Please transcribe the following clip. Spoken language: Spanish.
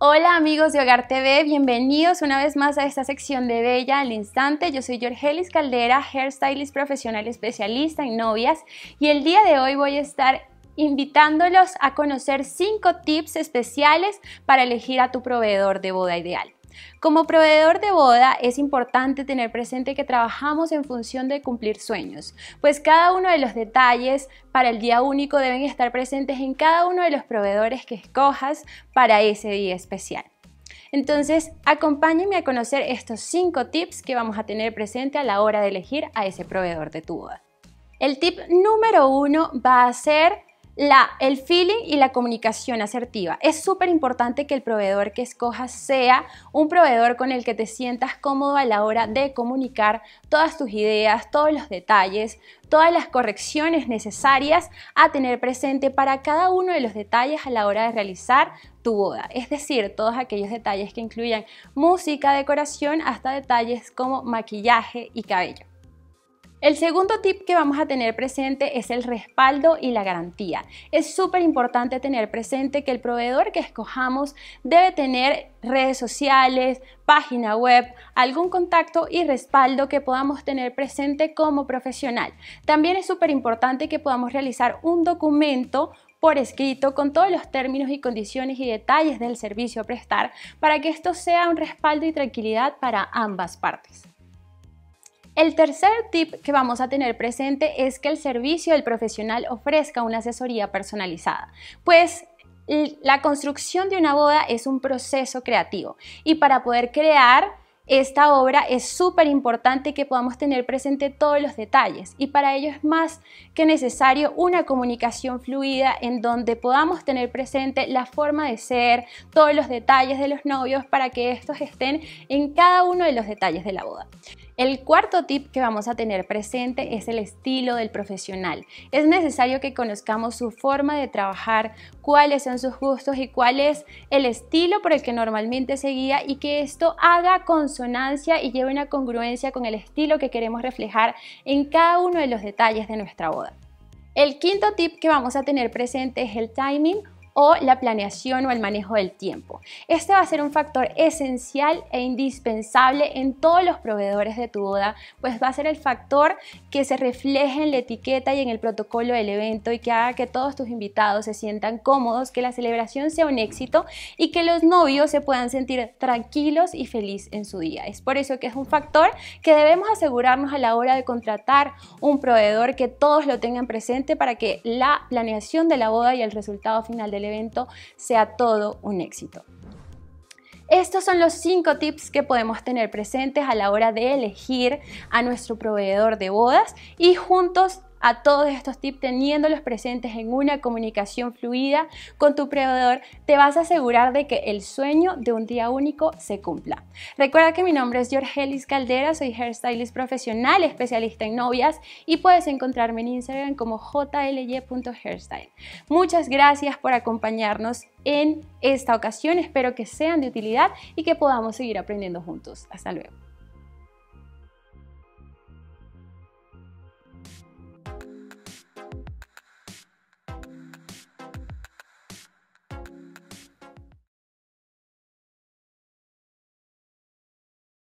Hola amigos de Hogar TV, bienvenidos una vez más a esta sección de Bella al Instante. Yo soy Jorgelis Caldera, hairstylist profesional especialista en novias y el día de hoy voy a estar invitándolos a conocer 5 tips especiales para elegir a tu proveedor de boda ideal. Como proveedor de boda es importante tener presente que trabajamos en función de cumplir sueños, pues cada uno de los detalles para el día único deben estar presentes en cada uno de los proveedores que escojas para ese día especial. Entonces, acompáñenme a conocer estos cinco tips que vamos a tener presente a la hora de elegir a ese proveedor de tu boda. El tip número uno va a ser el feeling y la comunicación asertiva. Es súper importante que el proveedor que escojas sea un proveedor con el que te sientas cómodo a la hora de comunicar todas tus ideas, todos los detalles, todas las correcciones necesarias a tener presente para cada uno de los detalles a la hora de realizar tu boda. Es decir, todos aquellos detalles que incluyan música, decoración, hasta detalles como maquillaje y cabello. El segundo tip que vamos a tener presente es el respaldo y la garantía. Es súper importante tener presente que el proveedor que escojamos debe tener redes sociales, página web, algún contacto y respaldo que podamos tener presente como profesional. También es súper importante que podamos realizar un documento por escrito con todos los términos y condiciones y detalles del servicio a prestar para que esto sea un respaldo y tranquilidad para ambas partes. El tercer tip que vamos a tener presente es que el servicio del profesional ofrezca una asesoría personalizada, pues la construcción de una boda es un proceso creativo y para poder crear esta obra es súper importante que podamos tener presente todos los detalles y para ello es más que necesario una comunicación fluida en donde podamos tener presente la forma de ser, todos los detalles de los novios para que estos estén en cada uno de los detalles de la boda. El cuarto tip que vamos a tener presente es el estilo del profesional. Es necesario que conozcamos su forma de trabajar, cuáles son sus gustos y cuál es el estilo por el que normalmente se guía y que esto haga consonancia y lleve una congruencia con el estilo que queremos reflejar en cada uno de los detalles de nuestra boda. El quinto tip que vamos a tener presente es el timing o la planeación o el manejo del tiempo. Este va a ser un factor esencial e indispensable en todos los proveedores de tu boda, pues va a ser el factor que se refleje en la etiqueta y en el protocolo del evento y que haga que todos tus invitados se sientan cómodos, que la celebración sea un éxito y que los novios se puedan sentir tranquilos y felices en su día. Es por eso que es un factor que debemos asegurarnos a la hora de contratar un proveedor que todos lo tengan presente para que la planeación de la boda y el resultado final del evento evento sea todo un éxito. Estos son los cinco tips que podemos tener presentes a la hora de elegir a nuestro proveedor de bodas y juntos a todos estos tips teniéndolos presentes en una comunicación fluida con tu proveedor, te vas a asegurar de que el sueño de un día único se cumpla. Recuerda que mi nombre es Jorgelis Caldera, soy hairstylist profesional, especialista en novias y puedes encontrarme en Instagram como jly.hairstyle. Muchas gracias por acompañarnos en esta ocasión, espero que sean de utilidad y que podamos seguir aprendiendo juntos. Hasta luego.